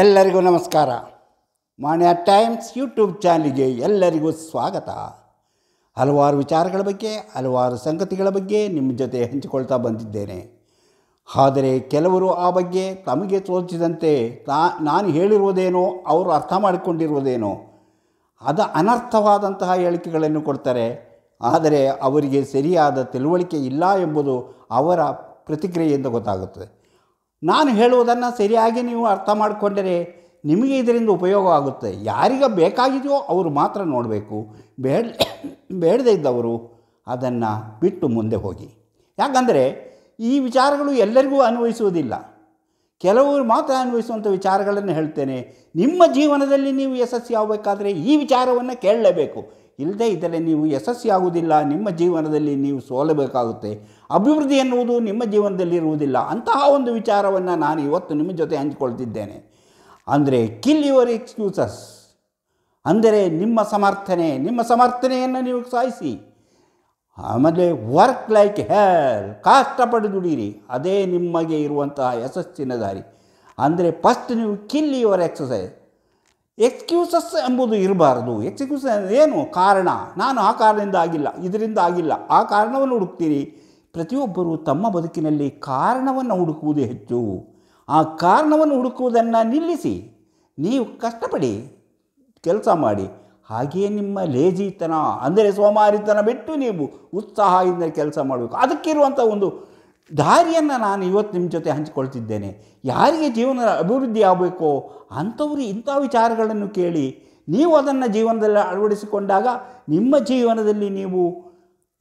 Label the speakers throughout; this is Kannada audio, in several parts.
Speaker 1: ಎಲ್ಲರಿಗೂ ನಮಸ್ಕಾರ ಮಾನ್ಯ ಟೈಮ್ಸ್ ಯೂಟ್ಯೂಬ್ ಚಾನಲ್ಗೆ ಎಲ್ಲರಿಗೂ ಸ್ವಾಗತ ಹಲವಾರು ವಿಚಾರಗಳ ಬಗ್ಗೆ ಹಲವಾರು ಸಂಗತಿಗಳ ಬಗ್ಗೆ ನಿಮ್ಮ ಜೊತೆ ಹಂಚಿಕೊಳ್ತಾ ಬಂದಿದ್ದೇನೆ ಆದರೆ ಕೆಲವರು ಆ ಬಗ್ಗೆ ತಮಗೆ ತೋಚಿದಂತೆ ತಾ ನಾನು ಹೇಳಿರುವುದೇನೋ ಅವರು ಅರ್ಥ ಮಾಡಿಕೊಂಡಿರುವುದೇನೋ ಅದು ಅನರ್ಥವಾದಂತಹ ಹೇಳಿಕೆಗಳನ್ನು ಕೊಡ್ತಾರೆ ಆದರೆ ಅವರಿಗೆ ಸರಿಯಾದ ತಿಳುವಳಿಕೆ ಇಲ್ಲ ಎಂಬುದು ಅವರ ಪ್ರತಿಕ್ರಿಯೆಯಿಂದ ಗೊತ್ತಾಗುತ್ತದೆ ನಾನು ಹೇಳುವುದನ್ನು ಸರಿಯಾಗಿ ನೀವು ಅರ್ಥ ಮಾಡಿಕೊಂಡರೆ ನಿಮಗೆ ಇದರಿಂದ ಉಪಯೋಗ ಆಗುತ್ತೆ ಯಾರಿಗ ಬೇಕಾಗಿದೆಯೋ ಅವರು ಮಾತ್ರ ನೋಡಬೇಕು ಬೇಡ ಬೇಡದೇ ಇದ್ದವರು ಅದನ್ನು ಬಿಟ್ಟು ಮುಂದೆ ಹೋಗಿ ಯಾಕಂದರೆ ಈ ವಿಚಾರಗಳು ಎಲ್ಲರಿಗೂ ಅನ್ವಯಿಸುವುದಿಲ್ಲ ಕೆಲವರು ಮಾತ್ರ ಅನ್ವಯಿಸುವಂಥ ವಿಚಾರಗಳನ್ನು ಹೇಳ್ತೇನೆ ನಿಮ್ಮ ಜೀವನದಲ್ಲಿ ನೀವು ಯಶಸ್ವಿ ಆಗಬೇಕಾದ್ರೆ ಈ ವಿಚಾರವನ್ನು ಕೇಳಲೇಬೇಕು ಇಲ್ಲದೆ ಇದ್ದರೆ ನೀವು ಯಶಸ್ವಿಯಾಗುವುದಿಲ್ಲ ನಿಮ್ಮ ಜೀವನದಲ್ಲಿ ನೀವು ಸೋಲಬೇಕಾಗುತ್ತೆ ಅಭಿವೃದ್ಧಿ ಎನ್ನುವುದು ನಿಮ್ಮ ಜೀವನದಲ್ಲಿ ಇರುವುದಿಲ್ಲ ಅಂತಹ ಒಂದು ವಿಚಾರವನ್ನು ನಾನು ಇವತ್ತು ನಿಮ್ಮ ಜೊತೆ ಹಂಚಿಕೊಳ್ತಿದ್ದೇನೆ ಅಂದರೆ ಕಿಲ್ ಯುವರ್ ಎಕ್ಸ್ಕ್ಯೂಸಸ್ ಅಂದರೆ ನಿಮ್ಮ ಸಮರ್ಥನೆ ನಿಮ್ಮ ಸಮರ್ಥನೆಯನ್ನು ನೀವು ಸಾಯಿಸಿ ಆಮೇಲೆ ವರ್ಕ್ ಲೈಕ್ ಹೇರ್ ಕಷ್ಟಪಟ್ಟು ದುಡೀರಿ ಅದೇ ನಿಮಗೆ ಇರುವಂತಹ ಯಶಸ್ಸಿನ ದಾರಿ ಅಂದರೆ ಫಸ್ಟ್ ನೀವು ಕಿಲ್ ಯುವರ್ ಎಕ್ಸಸೈಸ್ ಎಕ್ಸ್ಕ್ಯೂಸಸ್ ಎಂಬುದು ಇರಬಾರ್ದು ಎಕ್ಸ್ಕ್ಯೂಸ್ ಏನು ಕಾರಣ ನಾನು ಆ ಕಾರಣದಿಂದ ಆಗಿಲ್ಲ ಇದರಿಂದ ಆಗಿಲ್ಲ ಆ ಕಾರಣವನ್ನು ಹುಡುಕ್ತೀರಿ ಪ್ರತಿಯೊಬ್ಬರೂ ತಮ್ಮ ಬದುಕಿನಲ್ಲಿ ಕಾರಣವನ್ನು ಹುಡುಕುವುದು ಹೆಚ್ಚು ಆ ಕಾರಣವನ್ನು ಹುಡುಕುವುದನ್ನು ನಿಲ್ಲಿಸಿ ನೀವು ಕಷ್ಟಪಡಿ ಕೆಲಸ ಮಾಡಿ ಹಾಗೆಯೇ ನಿಮ್ಮ ಲೇಜಿತನ ಅಂದರೆ ಸೋಮಾರಿತನ ಬಿಟ್ಟು ನೀವು ಉತ್ಸಾಹದಿಂದ ಕೆಲಸ ಮಾಡಬೇಕು ಅದಕ್ಕಿರುವಂಥ ಒಂದು ದಾರಿಯನ್ನು ನಾನು ಇವತ್ತು ನಿಮ್ಮ ಜೊತೆ ಹಂಚಿಕೊಳ್ತಿದ್ದೇನೆ ಯಾರಿಗೆ ಜೀವನದ ಅಭಿವೃದ್ಧಿ ಆಗಬೇಕೋ ಅಂಥವ್ರು ಇಂಥ ವಿಚಾರಗಳನ್ನು ಕೇಳಿ ನೀವು ಅದನ್ನು ಜೀವನದಲ್ಲಿ ಅಳವಡಿಸಿಕೊಂಡಾಗ ನಿಮ್ಮ ಜೀವನದಲ್ಲಿ ನೀವು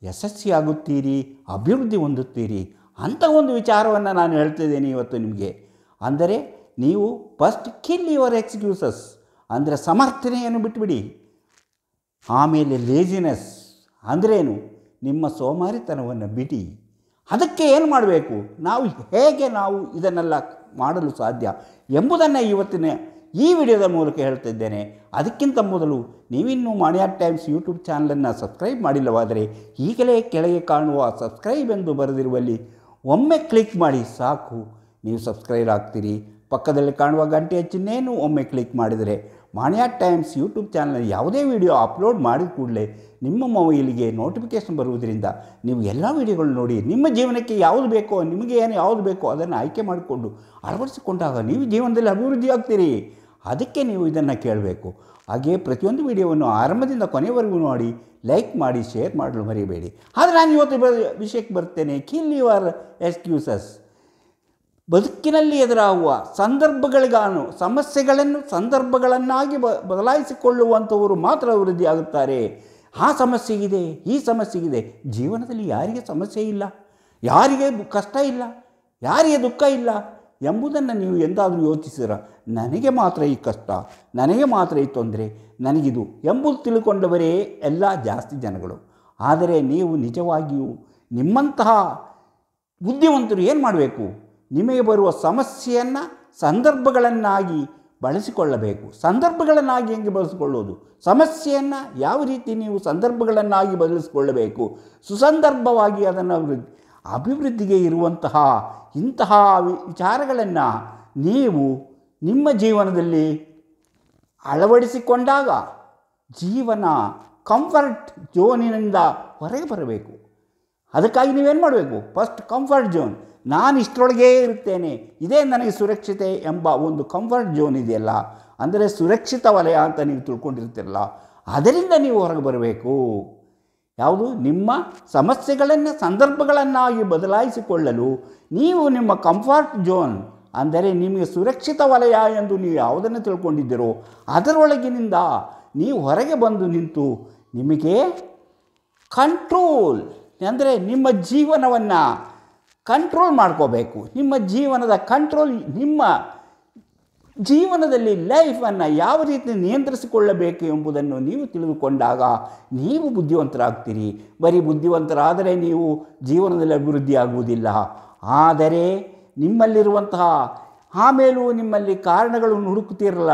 Speaker 1: ಯಶಸ್ವಿಯಾಗುತ್ತೀರಿ ಅಭಿವೃದ್ಧಿ ಹೊಂದುತ್ತೀರಿ ಅಂಥ ಒಂದು ವಿಚಾರವನ್ನು ನಾನು ಹೇಳ್ತಿದ್ದೇನೆ ಇವತ್ತು ನಿಮಗೆ ಅಂದರೆ ನೀವು ಫಸ್ಟ್ ಕಿಲ್ ಯುವರ್ ಎಕ್ಸ್ಕ್ಯೂಸಸ್ ಅಂದರೆ ಸಮರ್ಥನೆಯನ್ನು ಬಿಟ್ಬಿಡಿ ಆಮೇಲೆ ಲೇಜಿನೆಸ್ ಅಂದ್ರೇನು ನಿಮ್ಮ ಸೋಮಾರಿತನವನ್ನು ಬಿಡಿ ಅದಕ್ಕೆ ಏನು ಮಾಡಬೇಕು ನಾವು ಹೇಗೆ ನಾವು ಇದನ್ನೆಲ್ಲ ಮಾಡಲು ಸಾಧ್ಯ ಎಂಬುದನ್ನು ಇವತ್ತಿನ ಈ ವಿಡಿಯೋದ ಮೂಲಕ ಹೇಳ್ತಿದ್ದೇನೆ ಅದಕ್ಕಿಂತ ಮೊದಲು ನೀವಿನ್ನೂ ಮಣಿಯಾರ್ ಟೈಮ್ಸ್ ಯೂಟ್ಯೂಬ್ ಚಾನಲನ್ನು ಸಬ್ಸ್ಕ್ರೈಬ್ ಮಾಡಿಲ್ಲವಾದರೆ ಈಗಲೇ ಕೆಳಗೆ ಕಾಣುವ ಸಬ್ಸ್ಕ್ರೈಬ್ ಎಂದು ಬರೆದಿರುವಲ್ಲಿ ಒಮ್ಮೆ ಕ್ಲಿಕ್ ಮಾಡಿ ಸಾಕು ನೀವು ಸಬ್ಸ್ಕ್ರೈಬ್ ಆಗ್ತೀರಿ ಪಕ್ಕದಲ್ಲಿ ಕಾಣುವ ಗಂಟೆಯ ಚಿಹ್ನೆಯನ್ನು ಒಮ್ಮೆ ಕ್ಲಿಕ್ ಮಾಡಿದರೆ ಮಾಣಿಯಾ ಟೈಮ್ಸ್ ಯೂಟ್ಯೂಬ್ ಚಾನಲ್ ಯಾವುದೇ ವಿಡಿಯೋ ಅಪ್ಲೋಡ್ ಮಾಡಿದ ಕೂಡಲೇ ನಿಮ್ಮ ಮೊಬೈಲಿಗೆ ನೋಟಿಫಿಕೇಷನ್ ಬರುವುದರಿಂದ ನೀವು ಎಲ್ಲ ವಿಡಿಯೋಗಳು ನೋಡಿ ನಿಮ್ಮ ಜೀವನಕ್ಕೆ ಯಾವುದು ಬೇಕೋ ನಿಮಗೆ ಏನು ಯಾವುದು ಬೇಕೋ ಅದನ್ನು ಆಯ್ಕೆ ಮಾಡಿಕೊಂಡು ಅಳವಡಿಸಿಕೊಂಡಾಗ ನೀವು ಜೀವನದಲ್ಲಿ ಅಭಿವೃದ್ಧಿ ಆಗ್ತೀರಿ ಅದಕ್ಕೆ ನೀವು ಇದನ್ನು ಕೇಳಬೇಕು ಹಾಗೆಯೇ ಪ್ರತಿಯೊಂದು ವಿಡಿಯೋವನ್ನು ಆರಂಭದಿಂದ ಕೊನೆವರೆಗೂ ನೋಡಿ ಲೈಕ್ ಮಾಡಿ ಶೇರ್ ಮಾಡಲು ಮರಿಬೇಡಿ ಆದರೆ ನಾನು ಇವತ್ತು ವಿಷಯಕ್ಕೆ ಬರ್ತೇನೆ ಕಿಲ್ ಯುವರ್ ಎಕ್ಸ್ಕ್ಯೂಸಸ್ ಬದುಕಿನಲ್ಲಿ ಎದುರಾಗುವ ಸಂದರ್ಭಗಳಿಗಾನು ಸಮಸ್ಯೆಗಳನ್ನು ಸಂದರ್ಭಗಳನ್ನಾಗಿ ಬ ಬದಲಾಯಿಸಿಕೊಳ್ಳುವಂಥವರು ಮಾತ್ರ ವೃದ್ಧಿಯಾಗುತ್ತಾರೆ ಆ ಸಮಸ್ಯೆಗಿದೆ ಈ ಸಮಸ್ಯೆಗಿದೆ ಜೀವನದಲ್ಲಿ ಯಾರಿಗೆ ಸಮಸ್ಯೆ ಇಲ್ಲ ಯಾರಿಗೆ ಕಷ್ಟ ಇಲ್ಲ ಯಾರಿಗೆ ದುಃಖ ಇಲ್ಲ ಎಂಬುದನ್ನು ನೀವು ಎಂದಾದರೂ ಯೋಚಿಸಿದ್ರ ನನಗೆ ಮಾತ್ರ ಈ ಕಷ್ಟ ನನಗೆ ಮಾತ್ರ ಈ ತೊಂದರೆ ನನಗಿದು ಎಂಬುದು ತಿಳ್ಕೊಂಡವರೇ ಎಲ್ಲ ಜಾಸ್ತಿ ಜನಗಳು ಆದರೆ ನೀವು ನಿಜವಾಗಿಯೂ ನಿಮ್ಮಂತಹ ಬುದ್ಧಿವಂತರು ಏನು ಮಾಡಬೇಕು ನಿಮಗೆ ಬರುವ ಸಮಸ್ಯೆಯನ್ನು ಸಂದರ್ಭಗಳನ್ನಾಗಿ ಬಳಸಿಕೊಳ್ಳಬೇಕು ಸಂದರ್ಭಗಳನ್ನಾಗಿ ಹೆಂಗೆ ಬಳಸಿಕೊಳ್ಳೋದು ಸಮಸ್ಯೆಯನ್ನು ಯಾವ ರೀತಿ ನೀವು ಸಂದರ್ಭಗಳನ್ನಾಗಿ ಬದಲಿಸಿಕೊಳ್ಳಬೇಕು ಸುಸಂದರ್ಭವಾಗಿ ಅದನ್ನು ಅಭಿವೃದ್ಧಿಗೆ ಇರುವಂತಹ ಇಂತಹ ವಿಚಾರಗಳನ್ನು ನೀವು ನಿಮ್ಮ ಜೀವನದಲ್ಲಿ ಅಳವಡಿಸಿಕೊಂಡಾಗ ಜೀವನ ಕಂಫರ್ಟ್ ಝೋನಿನಿಂದ ಹೊರಗೆ ಬರಬೇಕು ಅದಕ್ಕಾಗಿ ನೀವೇನು ಮಾಡಬೇಕು ಫಸ್ಟ್ ಕಂಫರ್ಟ್ ಝೋನ್ ನಾನು ಇಷ್ಟರೊಳಗೇ ಇರುತ್ತೇನೆ ಇದೇ ನನಗೆ ಸುರಕ್ಷತೆ ಎಂಬ ಒಂದು ಕಂಫರ್ಟ್ ಝೋನ್ ಇದೆಯಲ್ಲ ಅಂದರೆ ಸುರಕ್ಷಿತ ವಲಯ ಅಂತ ನೀವು ತಿಳ್ಕೊಂಡಿರ್ತೀರಲ್ಲ ಅದರಿಂದ ನೀವು ಹೊರಗೆ ಬರಬೇಕು ಯಾವುದು ನಿಮ್ಮ ಸಮಸ್ಯೆಗಳನ್ನು ಸಂದರ್ಭಗಳನ್ನಾಗಿ ಬದಲಾಯಿಸಿಕೊಳ್ಳಲು ನೀವು ನಿಮ್ಮ ಕಂಫರ್ಟ್ ಝೋನ್ ಅಂದರೆ ನಿಮಗೆ ಸುರಕ್ಷಿತ ವಲಯ ಎಂದು ನೀವು ಯಾವುದನ್ನು ತಿಳ್ಕೊಂಡಿದ್ದೀರೋ ಅದರೊಳಗಿನಿಂದ ನೀವು ಹೊರಗೆ ಬಂದು ನಿಂತು ನಿಮಗೆ ಕಂಟ್ರೋಲ್ ಅಂದರೆ ನಿಮ್ಮ ಜೀವನವನ್ನು ಕಂಟ್ರೋಲ್ ಮಾಡ್ಕೋಬೇಕು ನಿಮ್ಮ ಜೀವನದ ಕಂಟ್ರೋಲ್ ನಿಮ್ಮ ಜೀವನದಲ್ಲಿ ಲೈಫನ್ನು ಯಾವ ರೀತಿ ನಿಯಂತ್ರಿಸಿಕೊಳ್ಳಬೇಕು ಎಂಬುದನ್ನು ನೀವು ತಿಳಿದುಕೊಂಡಾಗ ನೀವು ಬುದ್ಧಿವಂತರಾಗ್ತೀರಿ ಬರೀ ಬುದ್ಧಿವಂತರಾದರೆ ನೀವು ಜೀವನದಲ್ಲಿ ಅಭಿವೃದ್ಧಿ ಆಗುವುದಿಲ್ಲ ಆದರೆ ನಿಮ್ಮಲ್ಲಿರುವಂತಹ ಆಮೇಲೂ ನಿಮ್ಮಲ್ಲಿ ಕಾರಣಗಳನ್ನು ಹುಡುಕುತ್ತಿರಲ್ಲ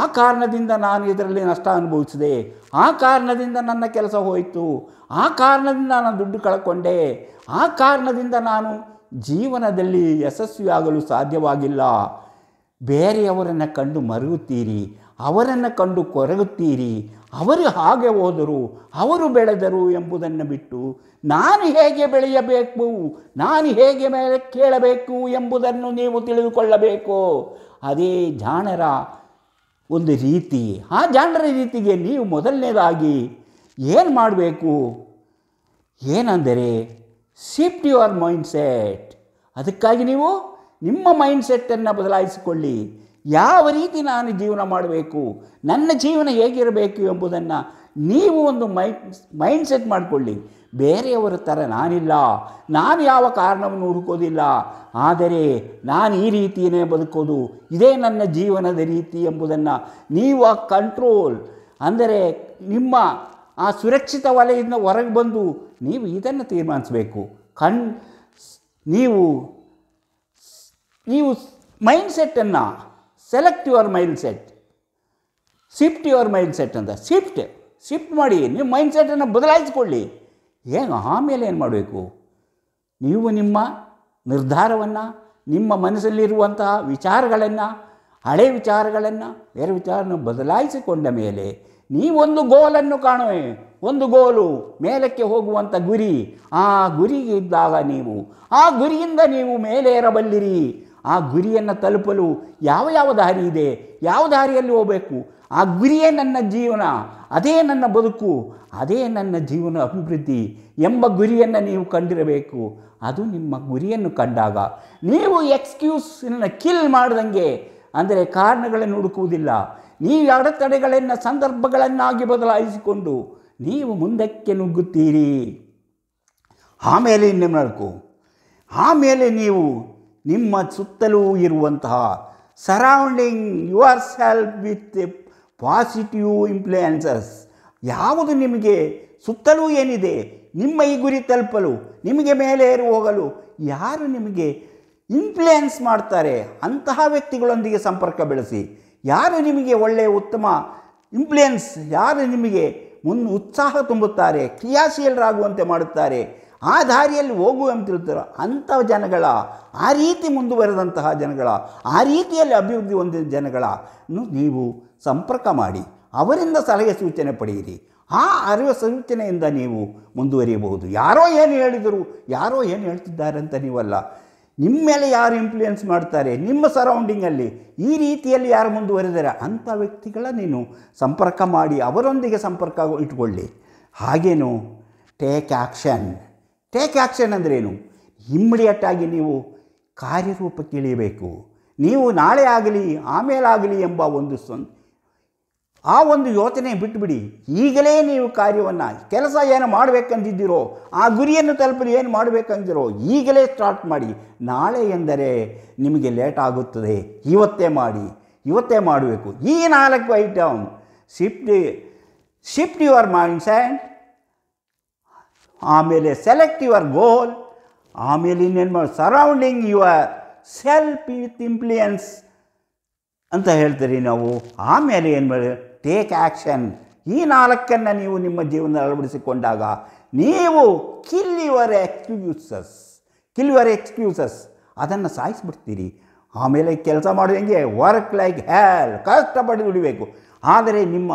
Speaker 1: ಆ ಕಾರಣದಿಂದ ನಾನು ಇದರಲ್ಲಿ ನಷ್ಟ ಅನುಭವಿಸಿದೆ ಆ ಕಾರಣದಿಂದ ನನ್ನ ಕೆಲಸ ಹೋಯಿತು ಆ ಕಾರಣದಿಂದ ನಾನು ದುಡ್ಡು ಕಳ್ಕೊಂಡೆ ಆ ಕಾರಣದಿಂದ ನಾನು ಜೀವನದಲ್ಲಿ ಯಶಸ್ವಿಯಾಗಲು ಸಾಧ್ಯವಾಗಿಲ್ಲ ಬೇರೆಯವರನ್ನು ಕಂಡು ಮರುಗುತ್ತೀರಿ ಅವರನ್ನು ಕಂಡು ಕೊರಗುತ್ತೀರಿ ಅವರು ಹಾಗೆ ಹೋದರು ಅವರು ಬೆಳೆದರು ಎಂಬುದನ್ನು ಬಿಟ್ಟು ನಾನು ಹೇಗೆ ಬೆಳೆಯಬೇಕು ನಾನು ಹೇಗೆ ಮೇಲೆ ಕೇಳಬೇಕು ಎಂಬುದನ್ನು ನೀವು ತಿಳಿದುಕೊಳ್ಳಬೇಕು ಅದೇ ಜಾಣರ ಒಂದು ರೀತಿ ಆ ಜಾಣರ ರೀತಿಗೆ ನೀವು ಮೊದಲನೇದಾಗಿ ಏನು ಮಾಡಬೇಕು ಏನಂದರೆ ಶಿಫ್ಟ್ ಯುವರ್ ಮೈಂಡ್ ಅದಕ್ಕಾಗಿ ನೀವು ನಿಮ್ಮ ಮೈಂಡ್ ಬದಲಾಯಿಸಿಕೊಳ್ಳಿ ಯಾವ ರೀತಿ ನಾನು ಜೀವನ ಮಾಡಬೇಕು ನನ್ನ ಜೀವನ ಹೇಗಿರಬೇಕು ಎಂಬುದನ್ನು ನೀವು ಒಂದು ಮೈ ಮೈಂಡ್ ಸೆಟ್ ಮಾಡಿಕೊಳ್ಳಿ ಬೇರೆಯವರ ಥರ ನಾನಿಲ್ಲ ನಾನು ಯಾವ ಕಾರಣವನ್ನು ಹುಡುಕೋದಿಲ್ಲ ಆದರೆ ನಾನು ಈ ರೀತಿಯೇ ಬದುಕೋದು ಇದೇ ನನ್ನ ಜೀವನದ ರೀತಿ ಎಂಬುದನ್ನು ನೀವು ಆ ಕಂಟ್ರೋಲ್ ಅಂದರೆ ನಿಮ್ಮ ಆ ಸುರಕ್ಷಿತ ವಲಯದಿಂದ ಹೊರಗೆ ಬಂದು ನೀವು ಇದನ್ನು ತೀರ್ಮಾನಿಸಬೇಕು ಕಣ್ ನೀವು ನೀವು ಮೈಂಡ್ಸೆಟ್ಟನ್ನು select your mindset shift your mindset ಅಂತ ಶಿಫ್ಟ್ ಶಿಫ್ಟ್ ಮಾಡಿ ನಿಮ್ಮ ಮೈಂಡ್ಸೆಟ್ಟನ್ನು ಬದಲಾಯಿಸಿಕೊಳ್ಳಿ ಏನು ಆಮೇಲೆ ಏನು ಮಾಡಬೇಕು ನೀವು ನಿಮ್ಮ ನಿರ್ಧಾರವನ್ನು ನಿಮ್ಮ ಮನಸ್ಸಲ್ಲಿರುವಂತಹ ವಿಚಾರಗಳನ್ನು ಹಳೆ ವಿಚಾರಗಳನ್ನು ಬೇರೆ ವಿಚಾರನ ಬದಲಾಯಿಸಿಕೊಂಡ ಮೇಲೆ ನೀವೊಂದು ಗೋಲನ್ನು ಕಾಣುವೆ ಒಂದು ಗೋಲು ಮೇಲಕ್ಕೆ ಹೋಗುವಂಥ ಗುರಿ ಆ ಗುರಿಗೆ ಇದ್ದಾಗ ನೀವು ಆ ಗುರಿಯಿಂದ ನೀವು ಮೇಲೆ ಏರಬಲ್ಲಿರಿ ಆ ಗುರಿಯನ್ನು ತಲುಪಲು ಯಾವ ಯಾವ ದಾರಿ ಇದೆ ಯಾವ ದಾರಿಯಲ್ಲಿ ಹೋಗಬೇಕು ಆ ಗುರಿಯೇ ನನ್ನ ಜೀವನ ಅದೇ ನನ್ನ ಬದುಕು ಅದೇ ನನ್ನ ಜೀವನ ಅಭಿವೃದ್ಧಿ ಎಂಬ ಗುರಿಯನ್ನು ನೀವು ಕಂಡಿರಬೇಕು ಅದು ನಿಮ್ಮ ಗುರಿಯನ್ನು ಕಂಡಾಗ ನೀವು ಎಕ್ಸ್ಕ್ಯೂಸನ್ನು ಕಿಲ್ ಮಾಡಿದಂಗೆ ಅಂದರೆ ಕಾರಣಗಳನ್ನು ಹುಡುಕುವುದಿಲ್ಲ ನೀವು ಅಡೆತಡೆಗಳನ್ನು ಸಂದರ್ಭಗಳನ್ನಾಗಿ ಬದಲಾಯಿಸಿಕೊಂಡು ನೀವು ಮುಂದಕ್ಕೆ ನುಗ್ಗುತ್ತೀರಿ ಆಮೇಲೆ ನಿಮ್ಮ ನಡ್ಕು ಆಮೇಲೆ ನೀವು ನಿಮ್ಮ ಸುತ್ತಲೂ ಇರುವಂತಹ surrounding your self with positive influences ಯಾವುದು ನಿಮಗೆ ಸುತ್ತಲೂ ಏನಿದೆ ನಿಮ್ಮ ಈ ಗುರಿ ತಲುಪಲು ನಿಮಗೆ ಮೇಲೆ ಏರು ಹೋಗಲು ಯಾರು ನಿಮಗೆ ಇನ್ಫ್ಲುಯೆನ್ಸ್ ಮಾಡ್ತಾರೆ ಅಂತಹ ವ್ಯಕ್ತಿಗಳೊಂದಿಗೆ ಸಂಪರ್ಕ ಬೆಳೆಸಿ ಯಾರು ನಿಮಗೆ ಒಳ್ಳೆಯ ಉತ್ತಮ ಇಂಪ್ಲೂಯೆನ್ಸ್ ಯಾರು ನಿಮಗೆ ಮುನ್ ಉತ್ಸಾಹ ತುಂಬುತ್ತಾರೆ ಕ್ರಿಯಾಶೀಲರಾಗುವಂತೆ ಮಾಡುತ್ತಾರೆ ಆ ದಾರಿಯಲ್ಲಿ ಹೋಗು ಅಂತ ಅಂಥ ಜನಗಳ ಆ ರೀತಿ ಮುಂದುವರೆದಂತಹ ಜನಗಳ ಆ ರೀತಿಯಲ್ಲಿ ಅಭಿವೃದ್ಧಿ ಹೊಂದಿದ ಜನಗಳ ನೀವು ಸಂಪರ್ಕ ಮಾಡಿ ಅವರಿಂದ ಸಲಹೆ ಸೂಚನೆ ಪಡೆಯಿರಿ ಆ ಅರಿವು ಸೂಚನೆಯಿಂದ ನೀವು ಮುಂದುವರಿಯಬಹುದು ಯಾರೋ ಏನು ಹೇಳಿದರು ಯಾರೋ ಏನು ಹೇಳ್ತಿದ್ದಾರೆ ಅಂತ ನೀವಲ್ಲ ನಿಮ್ಮ ಮೇಲೆ ಯಾರು ಇನ್ಫ್ಲೂಯೆನ್ಸ್ ಮಾಡ್ತಾರೆ ನಿಮ್ಮ ಸರೌಂಡಿಂಗಲ್ಲಿ ಈ ರೀತಿಯಲ್ಲಿ ಯಾರು ಮುಂದುವರೆದರೆ ಅಂಥ ವ್ಯಕ್ತಿಗಳ ನೀನು ಸಂಪರ್ಕ ಮಾಡಿ ಅವರೊಂದಿಗೆ ಸಂಪರ್ಕ ಇಟ್ಕೊಳ್ಳಿ ಹಾಗೇನು ಟೇಕ್ ಆ್ಯಕ್ಷನ್ ಟೇಕ್ ಆ್ಯಕ್ಷನ್ ಅಂದ್ರೇನು ಇಮ್ಮಿಡಿಯೇಟಾಗಿ ನೀವು ಕಾರ್ಯರೂಪಕ್ಕೆ ಇಳಿಯಬೇಕು ನೀವು ನಾಳೆ ಆಗಲಿ ಆಮೇಲಾಗಲಿ ಎಂಬ ಒಂದು ಸ್ವಂತ ಆ ಒಂದು ಯೋಚನೆ ಬಿಟ್ಟುಬಿಡಿ ಈಗಲೇ ನೀವು ಕಾರ್ಯವನ್ನು ಕೆಲಸ ಏನು ಮಾಡಬೇಕಂದಿದ್ದೀರೋ ಆ ಗುರಿಯನ್ನು ತಲುಪಲು ಏನು ಮಾಡಬೇಕಂದಿರೋ ಈಗಲೇ ಸ್ಟಾರ್ಟ್ ಮಾಡಿ ನಾಳೆ ಎಂದರೆ ನಿಮಗೆ ಲೇಟ್ ಆಗುತ್ತದೆ ಇವತ್ತೇ ಮಾಡಿ ಇವತ್ತೇ ಮಾಡಬೇಕು ಈ ನಾಲ್ಕು item shift shift your mindset ಆಮೇಲೆ ಸೆಲೆಕ್ಟ್ ಯುವರ್ ಗೋಲ್ ಆಮೇಲೆ ಇನ್ನೇನು ಮಾಡಿ surrounding your self with influence ಅಂತ ಹೇಳ್ತೀರಿ ನಾವು ಆಮೇಲೆ ಏನು ಮಾಡಿ ಟೇಕ್ ಆ್ಯಕ್ಷನ್ ಈ ನಾಲ್ಕನ್ನು ನೀವು ನಿಮ್ಮ ಜೀವನ ಅಳವಡಿಸಿಕೊಂಡಾಗ ನೀವು kill your excuses kill your excuses ಅದನ್ನು ಸಾಯಿಸಿಬಿಡ್ತೀರಿ ಆಮೇಲೆ ಕೆಲಸ ಹೆಂಗೆ ವರ್ಕ್ ಲೈಕ್ ಹ್ಯಾಲ್ ಕಷ್ಟಪಟ್ಟು ದುಡಿಬೇಕು ಆದರೆ ನಿಮ್ಮ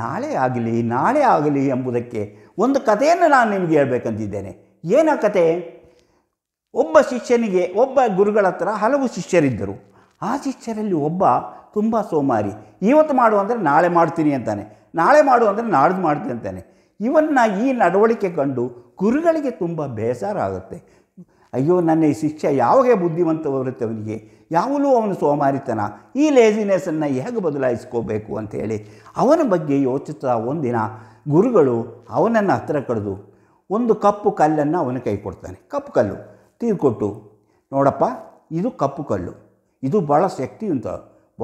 Speaker 1: ನಾಳೆ ಆಗಲಿ ನಾಳೆ ಆಗಲಿ ಎಂಬುದಕ್ಕೆ ಒಂದು ಕಥೆಯನ್ನು ನಾನು ನಿಮಗೆ ಹೇಳಬೇಕಂತಿದ್ದೇನೆ ಏನ ಕತೆ ಒಬ್ಬ ಶಿಷ್ಯನಿಗೆ ಒಬ್ಬ ಗುರುಗಳ ಹತ್ರ ಹಲವು ಶಿಷ್ಯರಿದ್ದರು ಆ ಶಿಷ್ಯರಲ್ಲಿ ಒಬ್ಬ ತುಂಬ ಸೋಮಾರಿ ಇವತ್ತು ಮಾಡು ಅಂದರೆ ನಾಳೆ ಮಾಡ್ತೀನಿ ಅಂತಾನೆ ನಾಳೆ ಮಾಡು ಅಂದರೆ ನಾಡ್ದು ಮಾಡ್ತೀನಿ ಅಂತಾನೆ ಇವನ್ನ ಈ ನಡವಳಿಕೆ ಕಂಡು ಗುರುಗಳಿಗೆ ತುಂಬ ಬೇಸರ ಆಗುತ್ತೆ ಅಯ್ಯೋ ನನ್ನ ಈ ಶಿಷ್ಯ ಯಾವಾಗ ಬುದ್ಧಿವಂತ ಬರುತ್ತೆ ಅವನಿಗೆ ಯಾವಲೂ ಅವನು ಸೋಮಾರಿತನ ಈ ಲೇಸಿನೆಸ್ಸನ್ನು ಹೇಗೆ ಬದಲಾಯಿಸ್ಕೋಬೇಕು ಅಂಥೇಳಿ ಅವನ ಬಗ್ಗೆ ಯೋಚಿಸ್ತಾ ಒಂದಿನ ಗುರುಗಳು ಅವನನ್ನು ಹತ್ತಿರ ಕಡಿದು ಒಂದು ಕಪ್ಪು ಕಲ್ಲನ್ನು ಅವನ ಕೈ ಕೊಡ್ತಾನೆ ಕಪ್ಪು ಕಲ್ಲು ತೀರ್ಕೊಟ್ಟು ನೋಡಪ್ಪ ಇದು ಕಪ್ಪು ಕಲ್ಲು ಇದು ಬಹಳ ಶಕ್ತಿಯುಂತ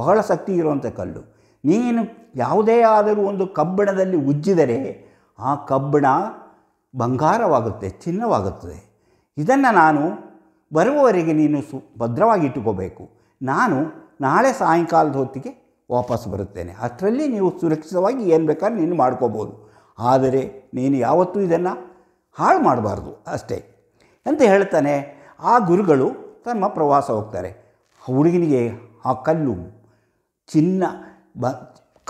Speaker 1: ಬಹಳ ಶಕ್ತಿ ಇರುವಂಥ ಕಲ್ಲು ನೀನು ಯಾವುದೇ ಆದರೂ ಒಂದು ಕಬ್ಬಿಣದಲ್ಲಿ ಉಜ್ಜಿದರೆ ಆ ಕಬ್ಬಿಣ ಬಂಗಾರವಾಗುತ್ತೆ ಚಿನ್ನವಾಗುತ್ತದೆ ಇದನ್ನು ನಾನು ಬರುವವರೆಗೆ ನೀನು ಸು ಭದ್ರವಾಗಿ ಇಟ್ಟುಕೋಬೇಕು ನಾನು ನಾಳೆ ಸಾಯಂಕಾಲದ ಹೊತ್ತಿಗೆ ವಾಪಸ್ ಬರುತ್ತೇನೆ ಅಷ್ಟರಲ್ಲಿ ನೀವು ಸುರಕ್ಷಿತವಾಗಿ ಏನು ಬೇಕಾದ್ರೂ ನೀನು ಮಾಡ್ಕೋಬೋದು ಆದರೆ ನೀನು ಯಾವತ್ತೂ ಇದನ್ನು ಹಾಳು ಮಾಡಬಾರ್ದು ಅಷ್ಟೇ ಅಂತ ಹೇಳ್ತಾನೆ ಆ ಗುರುಗಳು ತಮ್ಮ ಪ್ರವಾಸ ಹೋಗ್ತಾರೆ ಹುಡುಗನಿಗೆ ಆ ಕಲ್ಲು ಚಿನ್ನ ಬ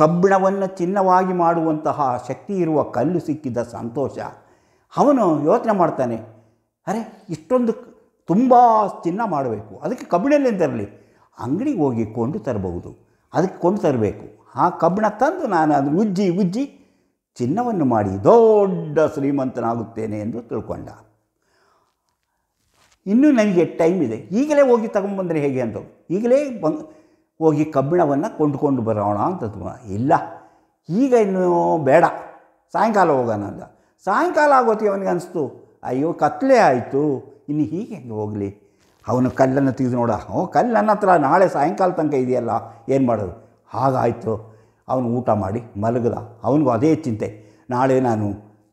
Speaker 1: ಕಬ್ಬಿಣವನ್ನು ಚಿನ್ನವಾಗಿ ಮಾಡುವಂತಹ ಶಕ್ತಿ ಇರುವ ಕಲ್ಲು ಸಿಕ್ಕಿದ್ದ ಸಂತೋಷ ಅವನು ಯೋಚನೆ ಮಾಡ್ತಾನೆ ಅರೆ ಇಷ್ಟೊಂದು ತುಂಬ ಚಿನ್ನ ಮಾಡಬೇಕು ಅದಕ್ಕೆ ಕಬ್ಬಿಣಲ್ಲೇನು ತರಲಿ ಅಂಗಡಿಗೆ ಹೋಗಿ ಕೊಂಡು ತರಬಹುದು ಅದಕ್ಕೆ ಕೊಂಡು ತರಬೇಕು ಆ ಕಬ್ಬಿಣ ತಂದು ನಾನು ಅದು ಉಜ್ಜಿ ಉಜ್ಜಿ ಚಿನ್ನವನ್ನು ಮಾಡಿ ದೊಡ್ಡ ಶ್ರೀಮಂತನಾಗುತ್ತೇನೆ ಎಂದು ತಿಳ್ಕೊಂಡ ಇನ್ನೂ ನನಗೆ ಟೈಮ್ ಇದೆ ಈಗಲೇ ಹೋಗಿ ತಗೊಂಬಂದರೆ ಹೇಗೆ ಅಂತ ಈಗಲೇ ಬಂಗ್ ಹೋಗಿ ಕಬ್ಬಿಣವನ್ನು ಕೊಂಡುಕೊಂಡು ಬರೋಣ ಅಂತ ಇಲ್ಲ ಈಗ ಇನ್ನೂ ಬೇಡ ಸಾಯಂಕಾಲ ಹೋಗೋಣ ಅಂತ ಸಾಯಂಕಾಲ ಆಗೋತಿ ಅವನಿಗೆ ಅನಿಸ್ತು ಅಯ್ಯೋ ಕತ್ಲೆ ಆಯಿತು ಇನ್ನು ಹೀಗೆ ಹೋಗಲಿ ಅವನು ಕಲ್ಲನ್ನು ತೆಗೆದು ನೋಡ ಓ ಕಲ್ಲು ನನ್ನ ಹತ್ರ ನಾಳೆ ಸಾಯಂಕಾಲ ತನಕ ಇದೆಯಲ್ಲ ಏನು ಮಾಡೋದು ಹಾಗಾಯಿತು ಅವನು ಊಟ ಮಾಡಿ ಮಲಗದ ಅವನಿಗೂ ಅದೇ ಚಿಂತೆ ನಾಳೆ ನಾನು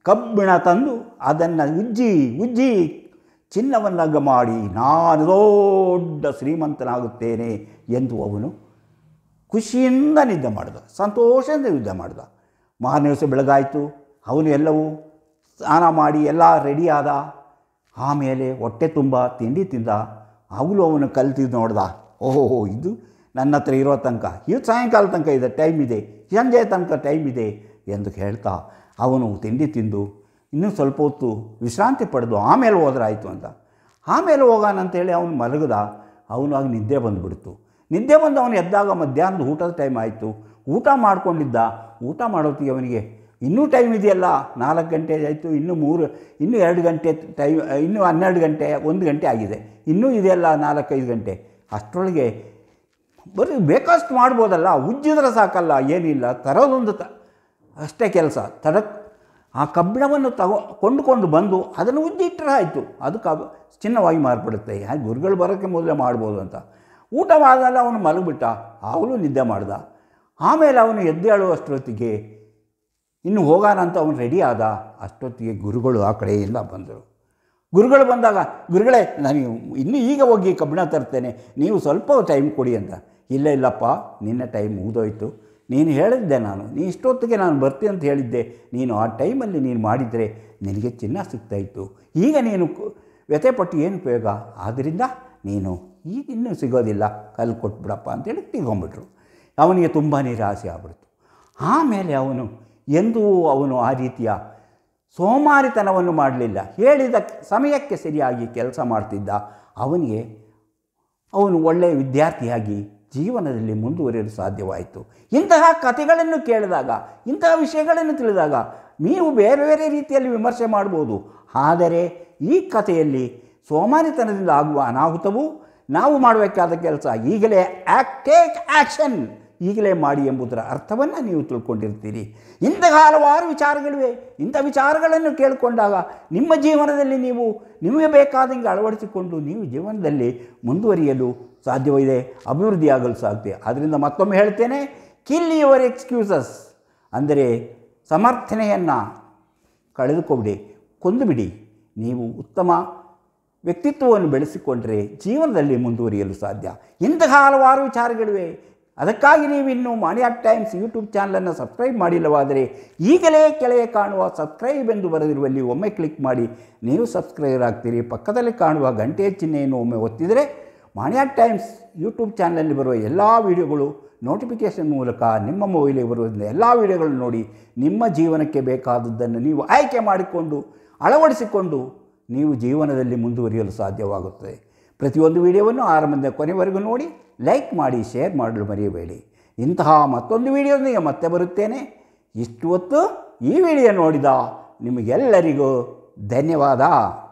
Speaker 1: ಕಬ್ಬಿಣ ತಂದು ಅದನ್ನು ಉಜ್ಜಿ ಉಜ್ಜಿ ಚಿನ್ನವನ್ನಾಗ ಮಾಡಿ ನಾನು ದೊಡ್ಡ ಶ್ರೀಮಂತನಾಗುತ್ತೇನೆ ಎಂದು ಅವನು ಖುಷಿಯಿಂದ ನಿದ್ದೆ ಮಾಡಿದ ಸಂತೋಷದಿಂದ ನಿದ್ದೆ ಮಾಡಿದ ದಿವಸ ಬೆಳಗಾಯಿತು ಅವನು ಎಲ್ಲವೂ ಸ್ನಾನ ಮಾಡಿ ಎಲ್ಲ ರೆಡಿಯಾದ ಆಮೇಲೆ ಹೊಟ್ಟೆ ತುಂಬ ತಿಂಡಿ ತಿಂದ ಅವಳು ಅವನು ಕಲ್ತಿದ್ದು ನೋಡ್ದ ಓಹೋ ಇದು ನನ್ನ ಹತ್ರ ಇರೋ ತನಕ ಇದು ಸಾಯಂಕಾಲ ತನಕ ಇದೆ ಟೈಮ್ ಇದೆ ಸಂಜೆ ತನಕ ಟೈಮ್ ಇದೆ ಎಂದು ಹೇಳ್ತಾ ಅವನು ತಿಂಡಿ ತಿಂದು ಇನ್ನೂ ಸ್ವಲ್ಪ ಹೊತ್ತು ವಿಶ್ರಾಂತಿ ಪಡೆದು ಆಮೇಲೆ ಆಯಿತು ಅಂತ ಆಮೇಲೆ ಹೋಗೋಣ ಅಂತೇಳಿ ಅವನು ಮಲಗದ ಆಗ ನಿದ್ದೆ ಬಂದುಬಿಡ್ತು ನಿದ್ದೆ ಬಂದು ಅವನು ಎದ್ದಾಗ ಮಧ್ಯಾಹ್ನದ ಊಟದ ಟೈಮ್ ಆಯಿತು ಊಟ ಮಾಡ್ಕೊಂಡಿದ್ದ ಊಟ ಮಾಡೋತ್ತಿಗೆ ಅವನಿಗೆ ಇನ್ನೂ ಟೈಮ್ ಇದೆಯಲ್ಲ ನಾಲ್ಕು ಗಂಟೆ ಆಯಿತು ಇನ್ನೂ ಮೂರು ಇನ್ನೂ ಎರಡು ಗಂಟೆ ಟೈಮ್ ಇನ್ನೂ ಹನ್ನೆರಡು ಗಂಟೆ ಒಂದು ಗಂಟೆ ಆಗಿದೆ ಇನ್ನೂ ಇದೆಯಲ್ಲ ನಾಲ್ಕೈದು ಗಂಟೆ ಅಷ್ಟರೊಳಗೆ ಬರೀ ಬೇಕಷ್ಟು ಮಾಡ್ಬೋದಲ್ಲ ಉಜ್ಜಿದ್ರೆ ಸಾಕಲ್ಲ ಏನಿಲ್ಲ ತರೋದೊಂದು ತ ಅಷ್ಟೇ ಕೆಲಸ ತಡಕ್ ಆ ಕಬ್ಬಿಣವನ್ನು ತಗೋ ಕೊಂಡುಕೊಂಡು ಬಂದು ಅದನ್ನು ಉಜ್ಜಿಟ್ಟರೆ ಆಯಿತು ಅದು ಕಬ್ ಚಿನ್ನವಾಗಿ ಮಾರ್ಪಡುತ್ತೆ ಹಾಗೆ ಗುರುಗಳು ಬರೋಕ್ಕೆ ಮೊದಲೇ ಮಾಡ್ಬೋದು ಅಂತ ಊಟ ಅವನು ಮಲಗಿಬಿಟ್ಟ ಅವಳು ನಿದ್ದೆ ಮಾಡ್ದ ಆಮೇಲೆ ಅವನು ಎದ್ದೇಳುವಷ್ಟೊತ್ತಿಗೆ ಇನ್ನು ಹೋಗೋಣ ಅಂತ ಅವನು ರೆಡಿ ಆದ ಅಷ್ಟೊತ್ತಿಗೆ ಗುರುಗಳು ಆ ಕಡೆಯಿಂದ ಬಂದರು ಗುರುಗಳು ಬಂದಾಗ ಗುರುಗಳೇ ನಾನು ಇನ್ನು ಈಗ ಹೋಗಿ ಕಬ್ಬಿಣ ತರ್ತೇನೆ ನೀವು ಸ್ವಲ್ಪ ಟೈಮ್ ಕೊಡಿ ಅಂತ ಇಲ್ಲ ಇಲ್ಲಪ್ಪ ನಿನ್ನ ಟೈಮ್ ಮುಗಿದೋಯ್ತು ನೀನು ಹೇಳಿದ್ದೆ ನಾನು ನೀ ಇಷ್ಟೊತ್ತಿಗೆ ನಾನು ಬರ್ತೀನಿ ಅಂತ ಹೇಳಿದ್ದೆ ನೀನು ಆ ಟೈಮಲ್ಲಿ ನೀನು ಮಾಡಿದರೆ ನಿನಗೆ ಚಿನ್ನ ಸಿಗ್ತಾಯಿತ್ತು ಈಗ ನೀನು ವ್ಯಥೆಪಟ್ಟು ಏನು ಉಪಯೋಗ ಆದ್ದರಿಂದ ನೀನು ಈಗ ಇನ್ನೂ ಸಿಗೋದಿಲ್ಲ ಕಲ್ಲು ಕೊಟ್ಬಿಡಪ್ಪ ಅಂತೇಳಿ ತಿಳ್ಕೊಂಬಿಟ್ರು ಅವನಿಗೆ ತುಂಬ ನಿರಾಸೆ ಆಗ್ಬಿಡ್ತು ಆಮೇಲೆ ಅವನು ಎಂದೂ ಅವನು ಆ ರೀತಿಯ ಸೋಮಾರಿತನವನ್ನು ಮಾಡಲಿಲ್ಲ ಹೇಳಿದ ಸಮಯಕ್ಕೆ ಸರಿಯಾಗಿ ಕೆಲಸ ಮಾಡ್ತಿದ್ದ ಅವನಿಗೆ ಅವನು ಒಳ್ಳೆಯ ವಿದ್ಯಾರ್ಥಿಯಾಗಿ ಜೀವನದಲ್ಲಿ ಮುಂದುವರಿಯಲು ಸಾಧ್ಯವಾಯಿತು ಇಂತಹ ಕಥೆಗಳನ್ನು ಕೇಳಿದಾಗ ಇಂತಹ ವಿಷಯಗಳನ್ನು ತಿಳಿದಾಗ ನೀವು ಬೇರೆ ಬೇರೆ ರೀತಿಯಲ್ಲಿ ವಿಮರ್ಶೆ ಮಾಡ್ಬೋದು ಆದರೆ ಈ ಕಥೆಯಲ್ಲಿ ಸೋಮಾರಿತನದಿಂದ ಆಗುವ ಅನಾಹುತವು ನಾವು ಮಾಡಬೇಕಾದ ಕೆಲಸ ಈಗಲೇ ಆ್ಯಕ್ಟ್ ಟೇಕ್ ಆ್ಯಕ್ಷನ್ ಈಗಲೇ ಮಾಡಿ ಎಂಬುದರ ಅರ್ಥವನ್ನು ನೀವು ತಿಳ್ಕೊಂಡಿರ್ತೀರಿ ಇಂತಹ ಹಲವಾರು ವಿಚಾರಗಳಿವೆ ಇಂಥ ವಿಚಾರಗಳನ್ನು ಕೇಳಿಕೊಂಡಾಗ ನಿಮ್ಮ ಜೀವನದಲ್ಲಿ ನೀವು ನಿಮಗೆ ಬೇಕಾದಂಗೆ ಅಳವಡಿಸಿಕೊಂಡು ನೀವು ಜೀವನದಲ್ಲಿ ಮುಂದುವರಿಯಲು ಸಾಧ್ಯವಿದೆ ಅಭಿವೃದ್ಧಿಯಾಗಲು ಸಾಧ್ಯ ಆದ್ದರಿಂದ ಮತ್ತೊಮ್ಮೆ ಹೇಳ್ತೇನೆ ಕಿಲ್ ಯುವರ್ ಎಕ್ಸ್ಕ್ಯೂಸಸ್ ಅಂದರೆ ಸಮರ್ಥನೆಯನ್ನು ಕಳೆದುಕೊಬಿಡಿ ಕೊಂದುಬಿಡಿ ನೀವು ಉತ್ತಮ ವ್ಯಕ್ತಿತ್ವವನ್ನು ಬೆಳೆಸಿಕೊಂಡರೆ ಜೀವನದಲ್ಲಿ ಮುಂದುವರಿಯಲು ಸಾಧ್ಯ ಇಂತಹ ಹಲವಾರು ವಿಚಾರಗಳಿವೆ ಅದಕ್ಕಾಗಿ ನೀವಿನ್ನು ಮಾಣಿಯಾಟ್ ಟೈಮ್ಸ್ ಯೂಟ್ಯೂಬ್ ಚಾನಲನ್ನು ಸಬ್ಸ್ಕ್ರೈಬ್ ಮಾಡಿಲ್ಲವಾದರೆ ಈಗಲೇ ಕೆಳಗೆ ಕಾಣುವ ಸಬ್ಸ್ಕ್ರೈಬ್ ಎಂದು ಬರೆದಿರುವಲ್ಲಿ ಒಮ್ಮೆ ಕ್ಲಿಕ್ ಮಾಡಿ ನೀವು ಸಬ್ಸ್ಕ್ರೈಬರ್ ಆಗ್ತೀರಿ ಪಕ್ಕದಲ್ಲಿ ಕಾಣುವ ಗಂಟೆಯ ಚಿಹ್ನೆಯನ್ನು ಒಮ್ಮೆ ಒತ್ತಿದರೆ ಮಾಣಿಯಾಟ್ ಟೈಮ್ಸ್ ಯೂಟ್ಯೂಬ್ ಚಾನಲಲ್ಲಿ ಬರುವ ಎಲ್ಲ ವಿಡಿಯೋಗಳು ನೋಟಿಫಿಕೇಷನ್ ಮೂಲಕ ನಿಮ್ಮ ಮೊಬೈಲಿಗೆ ಬರುವುದರಿಂದ ಎಲ್ಲ ವಿಡಿಯೋಗಳನ್ನು ನೋಡಿ ನಿಮ್ಮ ಜೀವನಕ್ಕೆ ಬೇಕಾದದ್ದನ್ನು ನೀವು ಆಯ್ಕೆ ಮಾಡಿಕೊಂಡು ಅಳವಡಿಸಿಕೊಂಡು ನೀವು ಜೀವನದಲ್ಲಿ ಮುಂದುವರಿಯಲು ಸಾಧ್ಯವಾಗುತ್ತದೆ ಪ್ರತಿಯೊಂದು ವಿಡಿಯೋವನ್ನು ಆರಂಭದಿಂದ ಕೊನೆವರೆಗೂ ನೋಡಿ ಲೈಕ್ ಮಾಡಿ ಶೇರ್ ಮಾಡಲು ಮರೆಯಬೇಡಿ ಇಂತಹ ಮತ್ತೊಂದು ವಿಡಿಯೋದೊಂದಿಗೆ ಮತ್ತೆ ಬರುತ್ತೇನೆ ಇಷ್ಟು ಹೊತ್ತು ಈ ವಿಡಿಯೋ ನೋಡಿದ ನಿಮಗೆಲ್ಲರಿಗೂ ಧನ್ಯವಾದ